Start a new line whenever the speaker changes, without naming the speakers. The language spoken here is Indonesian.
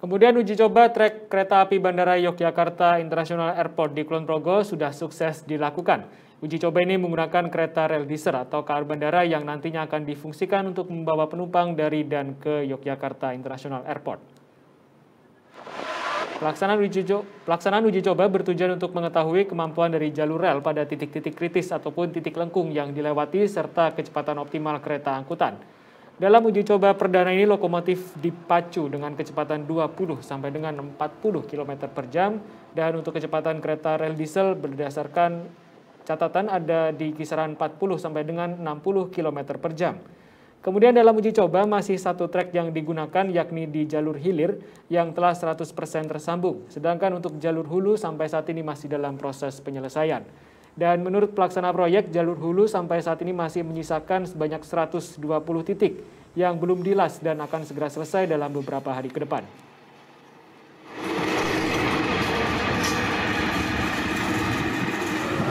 Kemudian uji coba trek kereta api Bandara Yogyakarta International Airport di Kulon Progo sudah sukses dilakukan. Uji coba ini menggunakan kereta rel diesel atau KR bandara yang nantinya akan difungsikan untuk membawa penumpang dari dan ke Yogyakarta International Airport. Pelaksanaan uji, pelaksanaan uji coba bertujuan untuk mengetahui kemampuan dari jalur rel pada titik-titik kritis ataupun titik lengkung yang dilewati serta kecepatan optimal kereta angkutan. Dalam uji coba perdana ini lokomotif dipacu dengan kecepatan 20 sampai dengan 40 km per jam dan untuk kecepatan kereta rel diesel berdasarkan catatan ada di kisaran 40 sampai dengan 60 km per jam. Kemudian dalam uji coba masih satu trek yang digunakan yakni di jalur hilir yang telah 100% tersambung. Sedangkan untuk jalur hulu sampai saat ini masih dalam proses penyelesaian. Dan menurut pelaksana proyek, jalur hulu sampai saat ini masih menyisakan sebanyak 120 titik yang belum dilas dan akan segera selesai dalam beberapa hari ke depan.